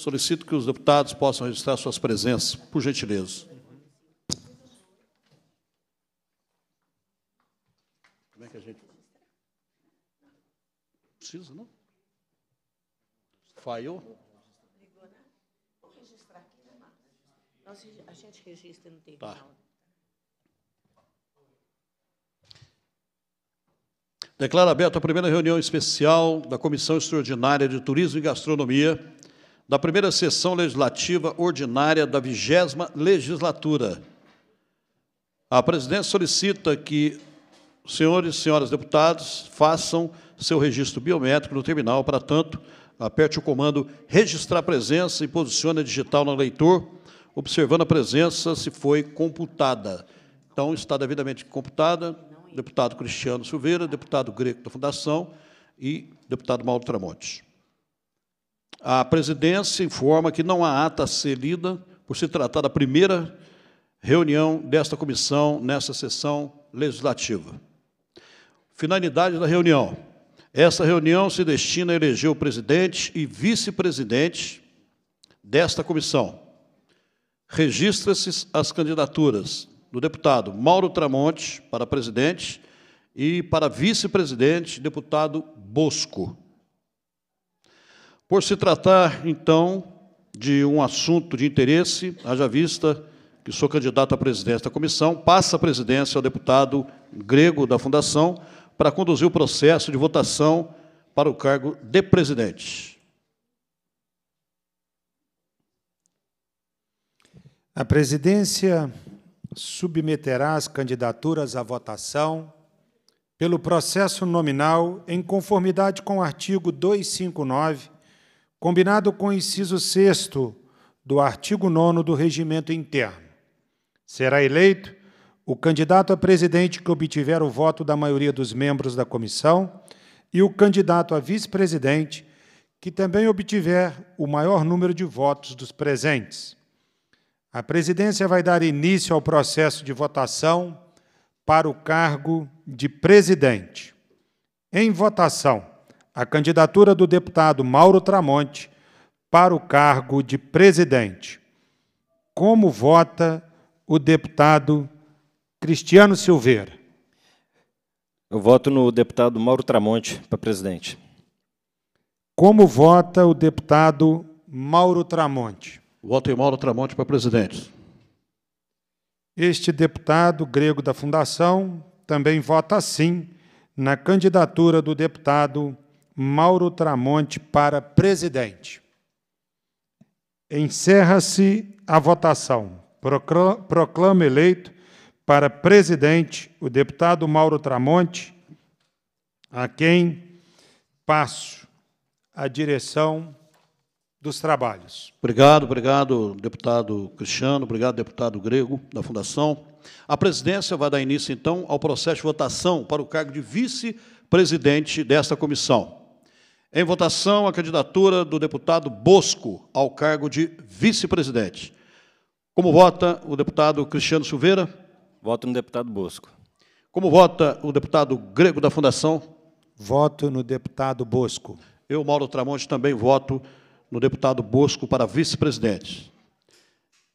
Solicito que os deputados possam registrar suas presenças, por gentileza. Como é que a gente. Precisa, não? Falhou? A gente registra no tempo. Tá. Declaro aberta a primeira reunião especial da Comissão Extraordinária de Turismo e Gastronomia da primeira sessão legislativa ordinária da vigésima legislatura. A presidência solicita que senhores e senhoras deputados façam seu registro biométrico no terminal, para tanto, aperte o comando registrar presença e posicione a digital no leitor, observando a presença se foi computada. Então, está devidamente computada, deputado Cristiano Silveira, deputado Greco da Fundação e deputado Mauro Tramontes. A presidência informa que não há ata a ser lida por se tratar da primeira reunião desta comissão nesta sessão legislativa. Finalidade da reunião. esta reunião se destina a eleger o presidente e vice-presidente desta comissão. Registra-se as candidaturas do deputado Mauro Tramonte para presidente e para vice-presidente, deputado Bosco. Por se tratar, então, de um assunto de interesse, haja vista que sou candidato à presidência da comissão, passa a presidência ao deputado grego da Fundação para conduzir o processo de votação para o cargo de presidente. A presidência submeterá as candidaturas à votação pelo processo nominal em conformidade com o artigo 259 combinado com o inciso 6 do artigo 9 do Regimento Interno. Será eleito o candidato a presidente que obtiver o voto da maioria dos membros da comissão e o candidato a vice-presidente que também obtiver o maior número de votos dos presentes. A presidência vai dar início ao processo de votação para o cargo de presidente. Em votação a candidatura do deputado Mauro Tramonte para o cargo de presidente. Como vota o deputado Cristiano Silveira? Eu voto no deputado Mauro Tramonte para presidente. Como vota o deputado Mauro Tramonte? Voto em Mauro Tramonte para presidente. Este deputado grego da Fundação também vota sim na candidatura do deputado Mauro Tramonte para presidente. Encerra-se a votação. Proclamo eleito para presidente o deputado Mauro Tramonte, a quem passo a direção dos trabalhos. Obrigado, obrigado, deputado Cristiano, obrigado, deputado Grego, da Fundação. A presidência vai dar início, então, ao processo de votação para o cargo de vice-presidente desta comissão. Em votação, a candidatura do deputado Bosco ao cargo de vice-presidente. Como vota o deputado Cristiano Silveira? Voto no deputado Bosco. Como vota o deputado Grego da Fundação? Voto no deputado Bosco. Eu, Mauro Tramonte, também voto no deputado Bosco para vice-presidente.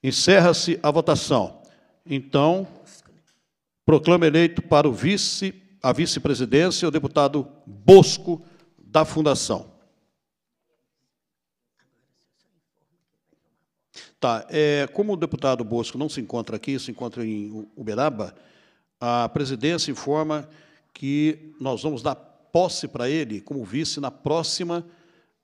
Encerra-se a votação. Então, proclama eleito para o vice, a vice-presidência o deputado Bosco da fundação. Tá, é, como o deputado Bosco não se encontra aqui, se encontra em Uberaba, a presidência informa que nós vamos dar posse para ele como vice na próxima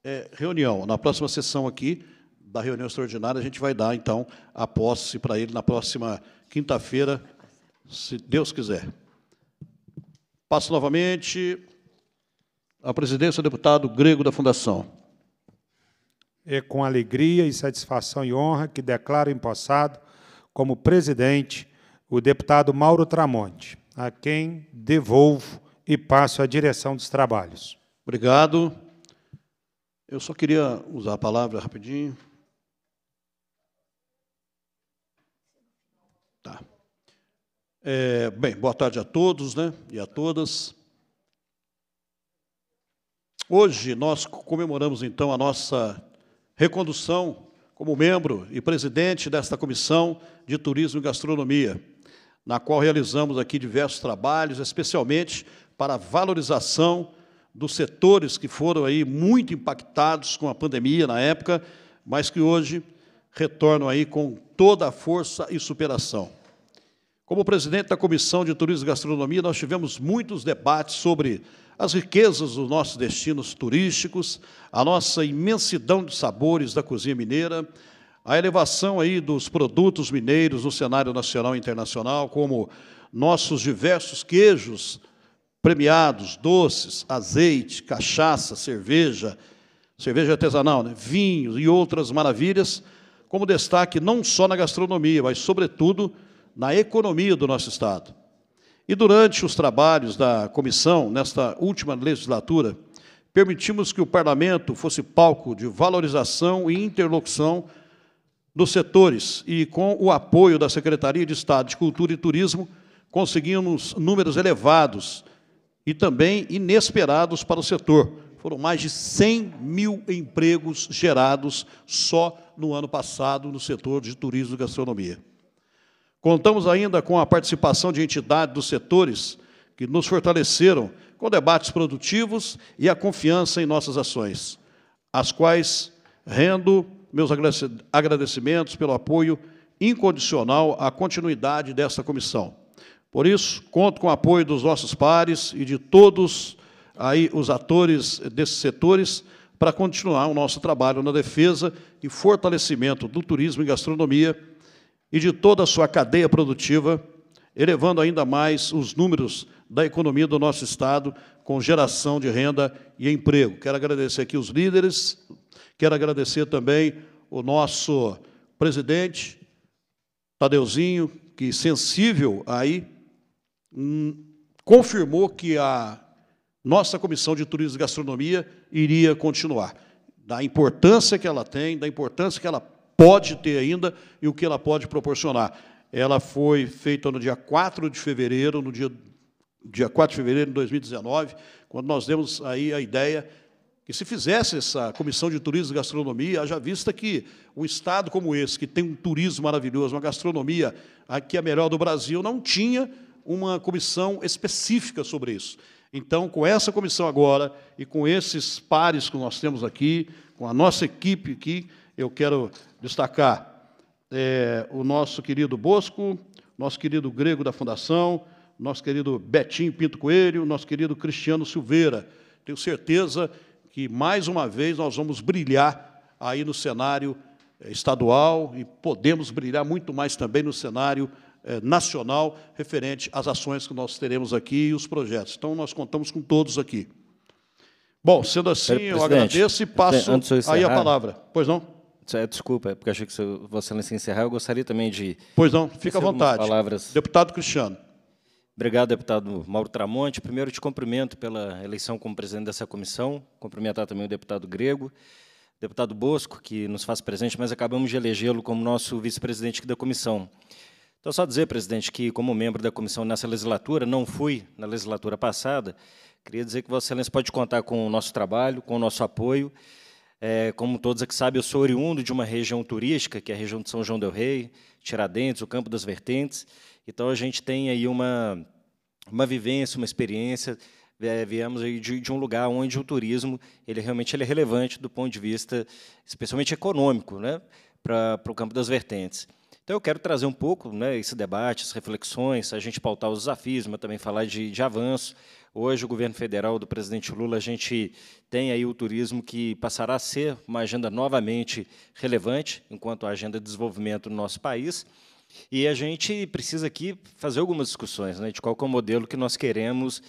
é, reunião, na próxima sessão aqui da reunião extraordinária, a gente vai dar, então, a posse para ele na próxima quinta-feira, se Deus quiser. Passo novamente à presidência, deputado grego da Fundação. É com alegria e satisfação e honra que declaro empossado como presidente o deputado Mauro Tramonte, a quem devolvo e passo a direção dos trabalhos. Obrigado. Eu só queria usar a palavra rapidinho. Tá. É, bem, boa tarde a todos né, e a todas. Hoje nós comemoramos então a nossa recondução como membro e presidente desta Comissão de Turismo e Gastronomia, na qual realizamos aqui diversos trabalhos, especialmente para a valorização dos setores que foram aí muito impactados com a pandemia na época, mas que hoje retornam aí com toda a força e superação. Como presidente da Comissão de Turismo e Gastronomia, nós tivemos muitos debates sobre as riquezas dos nossos destinos turísticos, a nossa imensidão de sabores da cozinha mineira, a elevação aí dos produtos mineiros no cenário nacional e internacional, como nossos diversos queijos premiados, doces, azeite, cachaça, cerveja, cerveja artesanal, né? vinhos e outras maravilhas, como destaque não só na gastronomia, mas, sobretudo, na economia do nosso Estado. E durante os trabalhos da comissão, nesta última legislatura, permitimos que o parlamento fosse palco de valorização e interlocução dos setores e, com o apoio da Secretaria de Estado de Cultura e Turismo, conseguimos números elevados e também inesperados para o setor. Foram mais de 100 mil empregos gerados só no ano passado no setor de turismo e gastronomia. Contamos ainda com a participação de entidades dos setores que nos fortaleceram com debates produtivos e a confiança em nossas ações, às quais rendo meus agradecimentos pelo apoio incondicional à continuidade desta comissão. Por isso, conto com o apoio dos nossos pares e de todos aí os atores desses setores para continuar o nosso trabalho na defesa e fortalecimento do turismo e gastronomia e de toda a sua cadeia produtiva, elevando ainda mais os números da economia do nosso Estado, com geração de renda e emprego. Quero agradecer aqui os líderes, quero agradecer também o nosso presidente, Tadeuzinho, que sensível aí, hum, confirmou que a nossa Comissão de Turismo e Gastronomia iria continuar. Da importância que ela tem, da importância que ela pode ter ainda e o que ela pode proporcionar. Ela foi feita no dia 4 de fevereiro, no dia, dia 4 de fevereiro de 2019, quando nós demos aí a ideia que se fizesse essa comissão de turismo e gastronomia, haja vista que um estado como esse, que tem um turismo maravilhoso, uma gastronomia aqui a melhor do Brasil, não tinha uma comissão específica sobre isso. Então, com essa comissão agora e com esses pares que nós temos aqui, com a nossa equipe aqui, eu quero destacar é, o nosso querido Bosco, nosso querido Grego da Fundação, nosso querido Betinho Pinto Coelho, nosso querido Cristiano Silveira. Tenho certeza que, mais uma vez, nós vamos brilhar aí no cenário é, estadual e podemos brilhar muito mais também no cenário é, nacional referente às ações que nós teremos aqui e os projetos. Então, nós contamos com todos aqui. Bom, sendo assim, eu agradeço e passo aí a palavra. Pois não? É, desculpa, é porque achei que você não se encerrar. Eu gostaria também de. Pois não, fica à vontade. Palavras. Deputado Cristiano. Obrigado, deputado Mauro Tramonte. Primeiro, te cumprimento pela eleição como presidente dessa comissão. Cumprimentar também o deputado Grego, deputado Bosco, que nos faz presente, mas acabamos de elegê-lo como nosso vice-presidente da comissão. Então, só dizer, presidente, que como membro da comissão nessa legislatura, não fui na legislatura passada, queria dizer que Vossa Excelência pode contar com o nosso trabalho, com o nosso apoio. É, como todos aqui sabem, eu sou oriundo de uma região turística, que é a região de São João del Rei, Tiradentes, o Campo das Vertentes. Então, a gente tem aí uma, uma vivência, uma experiência é, viemos aí de, de, um lugar onde o turismo ele realmente ele é relevante do ponto de vista, especialmente econômico, né, para o campo das vertentes. Então, eu quero trazer um pouco né, esse debate, as reflexões, a gente pautar os desafios, mas também falar de, de avanço. Hoje, o governo federal do presidente Lula, a gente tem aí o turismo que passará a ser uma agenda novamente relevante, enquanto a agenda de desenvolvimento no nosso país. E a gente precisa aqui fazer algumas discussões né, de qual é o modelo que nós queremos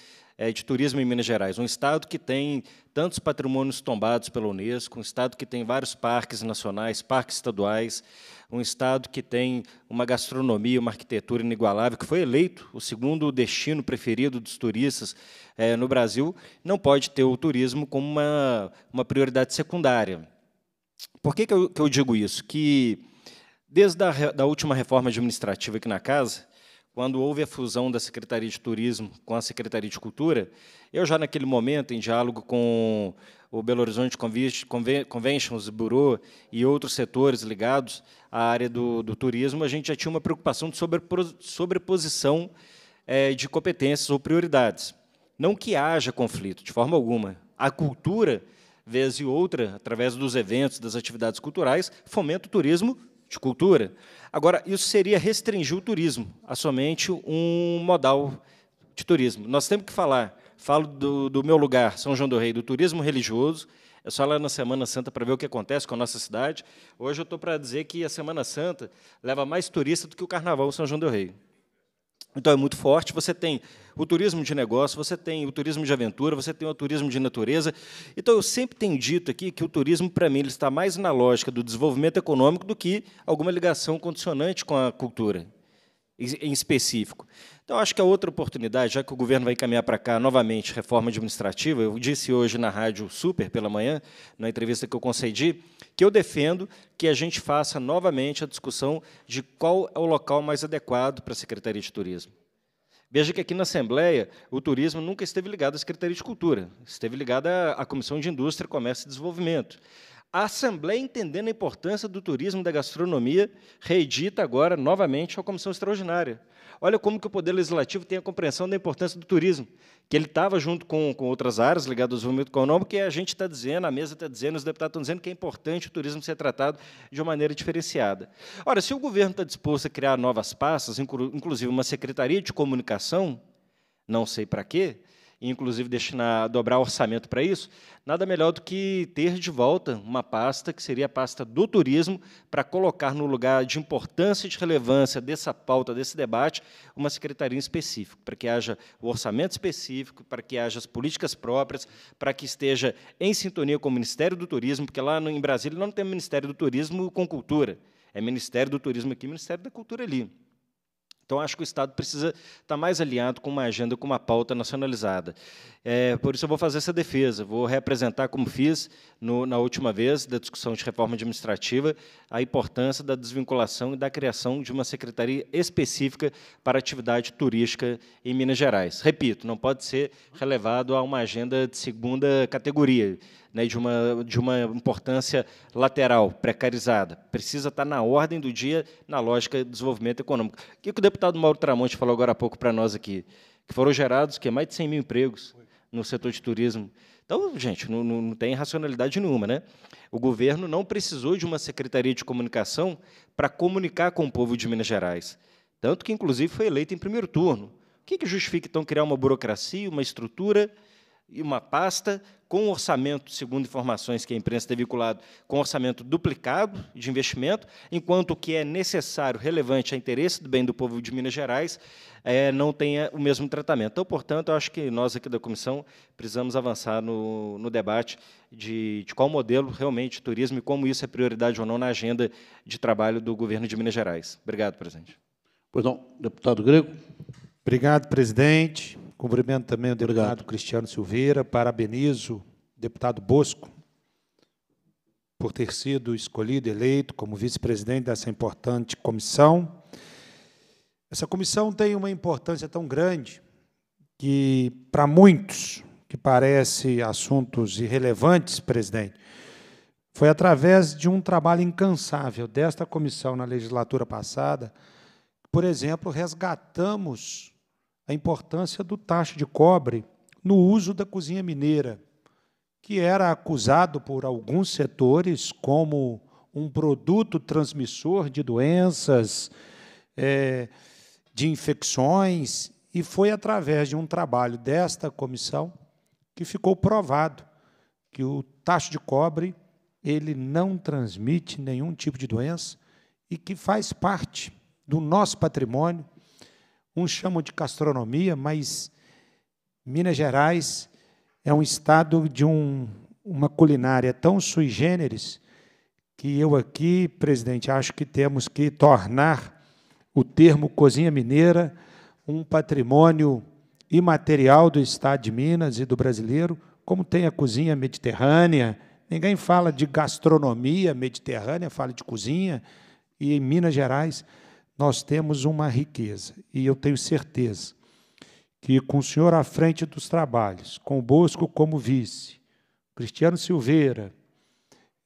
é, de turismo em Minas Gerais, um estado que tem tantos patrimônios tombados pela Unesco, um estado que tem vários parques nacionais, parques estaduais, um estado que tem uma gastronomia, uma arquitetura inigualável, que foi eleito o segundo destino preferido dos turistas é, no Brasil, não pode ter o turismo como uma, uma prioridade secundária. Por que, que, eu, que eu digo isso? Que desde a da última reforma administrativa aqui na casa, quando houve a fusão da Secretaria de Turismo com a Secretaria de Cultura, eu já naquele momento, em diálogo com o Belo Horizonte Conventions Bureau e outros setores ligados à área do, do turismo, a gente já tinha uma preocupação de sobreposição é, de competências ou prioridades. Não que haja conflito, de forma alguma. A cultura, vez e outra, através dos eventos, das atividades culturais, fomenta o turismo de cultura. Agora, isso seria restringir o turismo a somente um modal de turismo. Nós temos que falar, falo do, do meu lugar, São João do Rei, do turismo religioso, é só lá na Semana Santa para ver o que acontece com a nossa cidade. Hoje eu estou para dizer que a Semana Santa leva mais turista do que o Carnaval São João do Rei. Então é muito forte. Você tem o turismo de negócio, você tem o turismo de aventura, você tem o turismo de natureza. Então eu sempre tenho dito aqui que o turismo, para mim, ele está mais na lógica do desenvolvimento econômico do que alguma ligação condicionante com a cultura em específico. Então, acho que a outra oportunidade, já que o governo vai encaminhar para cá novamente reforma administrativa, eu disse hoje na Rádio Super, pela manhã, na entrevista que eu concedi, que eu defendo que a gente faça novamente a discussão de qual é o local mais adequado para a Secretaria de Turismo. Veja que aqui na Assembleia o turismo nunca esteve ligado à Secretaria de Cultura, esteve ligado à Comissão de Indústria, Comércio e Desenvolvimento. A Assembleia, entendendo a importância do turismo e da gastronomia, reedita agora novamente a comissão extraordinária. Olha como que o Poder Legislativo tem a compreensão da importância do turismo, que ele estava junto com, com outras áreas ligadas ao desenvolvimento econômico, que a gente está dizendo, a mesa está dizendo, os deputados estão dizendo que é importante o turismo ser tratado de uma maneira diferenciada. Ora, se o governo está disposto a criar novas pastas, inclusive uma secretaria de comunicação, não sei para quê, inclusive destinar, dobrar orçamento para isso, nada melhor do que ter de volta uma pasta, que seria a pasta do turismo, para colocar no lugar de importância e de relevância dessa pauta, desse debate, uma secretaria específica, para que haja o orçamento específico, para que haja as políticas próprias, para que esteja em sintonia com o Ministério do Turismo, porque lá no, em Brasília não tem Ministério do Turismo com Cultura, é Ministério do Turismo aqui, Ministério da Cultura ali. Então, acho que o Estado precisa estar tá mais alinhado com uma agenda, com uma pauta nacionalizada. É, por isso, eu vou fazer essa defesa. Vou representar, como fiz no, na última vez da discussão de reforma administrativa, a importância da desvinculação e da criação de uma secretaria específica para atividade turística em Minas Gerais. Repito, não pode ser relevado a uma agenda de segunda categoria né, de, uma, de uma importância lateral, precarizada. Precisa estar na ordem do dia, na lógica de desenvolvimento econômico. O que o deputado Mauro Tramonte falou agora há pouco para nós aqui? Que foram gerados que mais de 100 mil empregos no setor de turismo. Então, gente, não, não, não, tem racionalidade nenhuma, né? O governo não precisou de uma secretaria de comunicação para comunicar com o povo de Minas Gerais. Tanto que, inclusive, foi eleito em primeiro turno. O que, que justifica, então, criar uma burocracia, uma estrutura e uma pasta com orçamento, segundo informações que a imprensa tem vinculado, com orçamento duplicado de investimento, enquanto o que é necessário, relevante a interesse do bem do povo de Minas Gerais é, não tenha o mesmo tratamento. Então, portanto, eu acho que nós aqui da comissão precisamos avançar no, no debate de, de qual modelo realmente de turismo e como isso é prioridade ou não na agenda de trabalho do governo de Minas Gerais. Obrigado, presidente. Pois não, deputado Grego. Obrigado, presidente. Cumprimento também o delegado Obrigado. Cristiano Silveira, parabenizo o deputado Bosco por ter sido escolhido, eleito como vice-presidente dessa importante comissão. Essa comissão tem uma importância tão grande que, para muitos, que parece assuntos irrelevantes, presidente, foi através de um trabalho incansável desta comissão na legislatura passada, por exemplo, resgatamos a importância do tacho de cobre no uso da cozinha mineira, que era acusado por alguns setores como um produto transmissor de doenças, é, de infecções, e foi através de um trabalho desta comissão que ficou provado que o tacho de cobre ele não transmite nenhum tipo de doença e que faz parte do nosso patrimônio Uns chamam de gastronomia, mas Minas Gerais é um estado de um, uma culinária tão sui generis que eu aqui, presidente, acho que temos que tornar o termo cozinha mineira um patrimônio imaterial do estado de Minas e do brasileiro, como tem a cozinha mediterrânea. Ninguém fala de gastronomia mediterrânea, fala de cozinha. E em Minas Gerais, nós temos uma riqueza. E eu tenho certeza que, com o senhor à frente dos trabalhos, com o Bosco como vice, Cristiano Silveira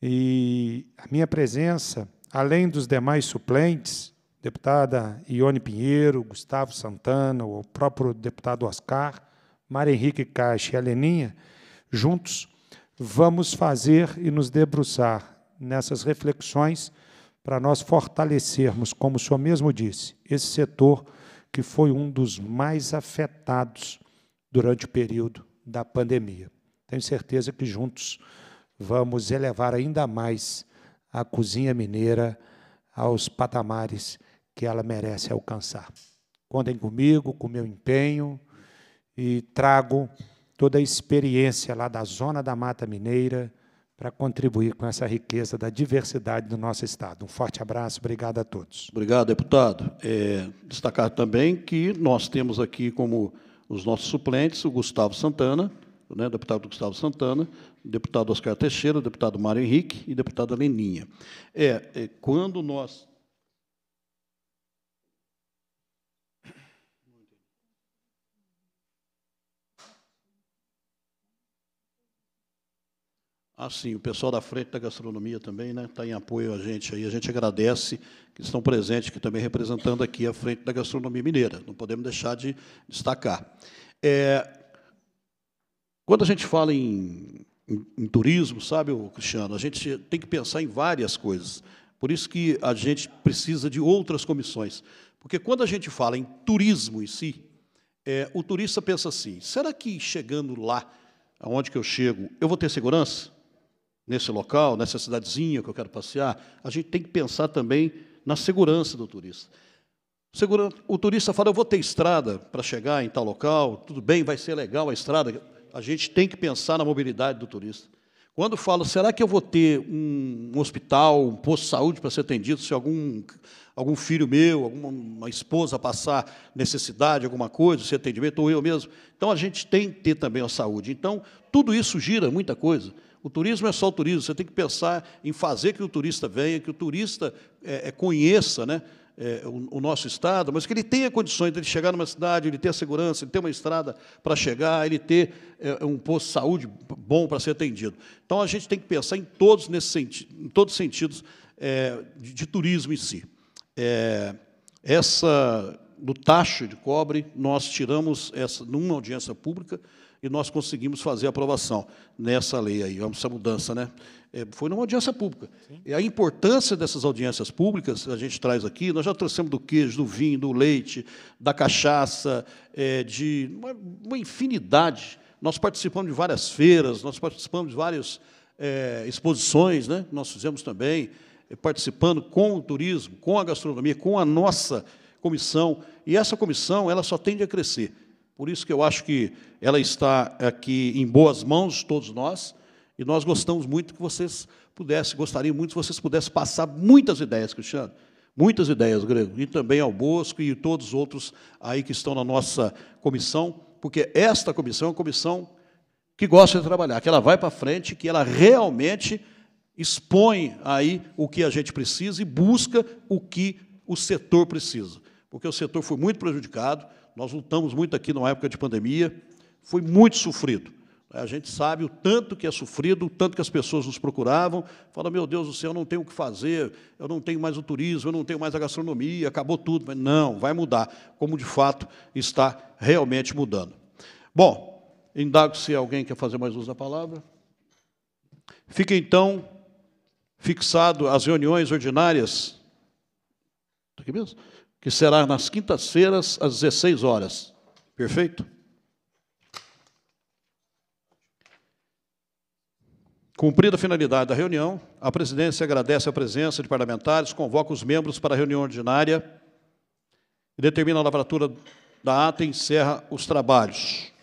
e a minha presença, além dos demais suplentes, deputada Ione Pinheiro, Gustavo Santana, o próprio deputado Oscar, Mário Henrique Caixa e a Leninha, juntos vamos fazer e nos debruçar nessas reflexões para nós fortalecermos, como o senhor mesmo disse, esse setor que foi um dos mais afetados durante o período da pandemia. Tenho certeza que juntos vamos elevar ainda mais a cozinha mineira aos patamares que ela merece alcançar. Contem comigo, com meu empenho e trago toda a experiência lá da zona da Mata Mineira, para contribuir com essa riqueza da diversidade do nosso Estado. Um forte abraço, obrigado a todos. Obrigado, deputado. É, destacar também que nós temos aqui como os nossos suplentes o Gustavo Santana, né, deputado Gustavo Santana, deputado Oscar Teixeira, deputado Mário Henrique e deputada Leninha. É, é quando nós Ah, sim, o pessoal da frente da gastronomia também né, está em apoio a gente aí. A gente agradece que estão presentes, que também representando aqui a frente da gastronomia mineira. Não podemos deixar de destacar. É, quando a gente fala em, em, em turismo, sabe, Cristiano, a gente tem que pensar em várias coisas. Por isso que a gente precisa de outras comissões. Porque quando a gente fala em turismo em si, é, o turista pensa assim: será que chegando lá, aonde que eu chego, eu vou ter segurança? nesse local, nessa cidadezinha que eu quero passear, a gente tem que pensar também na segurança do turista. O turista fala, eu vou ter estrada para chegar em tal local, tudo bem, vai ser legal a estrada. A gente tem que pensar na mobilidade do turista. Quando falo, será que eu vou ter um, hospital, um posto de saúde para ser atendido se algum, algum filho meu, alguma esposa passar necessidade, alguma coisa, ser atendimento, ou eu mesmo? Então, a gente tem que ter também a saúde. Então, tudo isso gira muita coisa. O turismo é só o turismo, você tem que pensar em fazer que o turista venha, que o turista é, é, conheça né, é, o, o, nosso Estado, mas que ele tenha condições de ele chegar numa cidade, ele ter a segurança, ele ter uma estrada para chegar, ele ter é, um posto de saúde bom para ser atendido. Então, a gente tem que pensar em todos, nesse senti em todos os sentidos é, de, de, turismo em si. É, essa do tacho de cobre, nós tiramos essa numa audiência pública e nós conseguimos fazer a aprovação nessa lei aí, essa mudança, né? É, foi numa audiência pública. Sim. E a importância dessas audiências públicas, a gente traz aqui, nós já trouxemos do queijo, do vinho, do leite, da cachaça, é, de uma, uma infinidade. Nós participamos de várias feiras, nós participamos de várias é, exposições, né? Nós fizemos também, é, participando com o turismo, com a gastronomia, com a nossa comissão, e essa comissão ela só tende a crescer. Por isso que eu acho que ela está aqui em boas mãos de todos nós, e nós gostamos muito que vocês pudessem, gostaria muito que vocês pudessem passar muitas ideias, Cristiano, muitas ideias, Grego, e também ao Bosco e todos os outros aí que estão na nossa comissão, porque esta comissão é uma comissão que gosta de trabalhar, que ela vai para frente, que ela realmente expõe aí o que a gente precisa e busca o que o setor precisa porque o setor foi muito prejudicado, nós lutamos muito aqui numa época de pandemia, foi muito sofrido. A gente sabe o tanto que é sofrido, o tanto que as pessoas nos procuravam, falam, meu Deus do céu, eu não tenho o que fazer, eu não tenho mais o turismo, eu não tenho mais a gastronomia, acabou tudo. Mas não, vai mudar, como de fato está realmente mudando. Bom, indago se alguém quer fazer mais uso da palavra. Fica, então, fixado as reuniões ordinárias... Está aqui mesmo? que será nas quintas-feiras, às 16 horas. Perfeito? Cumprida a finalidade da reunião, a presidência agradece a presença de parlamentares, convoca os membros para a reunião ordinária e determina a lavratura da ata e encerra os trabalhos.